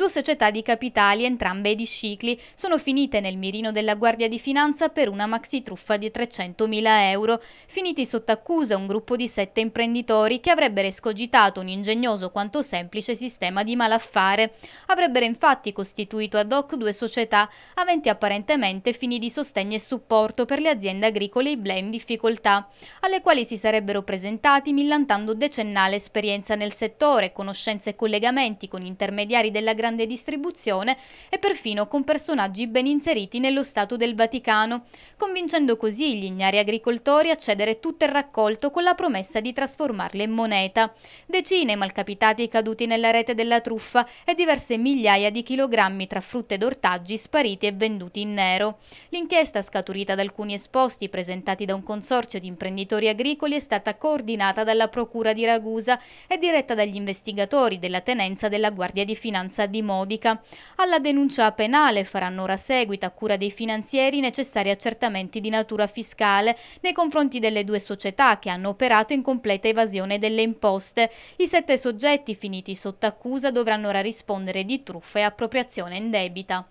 Due società di capitali, entrambe di cicli, sono finite nel mirino della Guardia di Finanza per una maxi truffa di 300.000 euro, finiti sotto accusa un gruppo di sette imprenditori che avrebbero escogitato un ingegnoso quanto semplice sistema di malaffare. Avrebbero infatti costituito ad hoc due società, aventi apparentemente fini di sostegno e supporto per le aziende agricole IBLE in difficoltà, alle quali si sarebbero presentati millantando decennale esperienza nel settore, conoscenze e collegamenti con intermediari della grande grande distribuzione e perfino con personaggi ben inseriti nello Stato del Vaticano, convincendo così gli ignari agricoltori a cedere tutto il raccolto con la promessa di trasformarle in moneta. Decine malcapitati caduti nella rete della truffa e diverse migliaia di chilogrammi tra frutta ed ortaggi spariti e venduti in nero. L'inchiesta scaturita da alcuni esposti presentati da un consorzio di imprenditori agricoli è stata coordinata dalla Procura di Ragusa e diretta dagli investigatori della tenenza della Guardia di Finanza di di Modica. Alla denuncia penale faranno ora seguito, a cura dei finanzieri, necessari accertamenti di natura fiscale nei confronti delle due società che hanno operato in completa evasione delle imposte. I sette soggetti finiti sotto accusa dovranno ora rispondere di truffa e appropriazione indebita.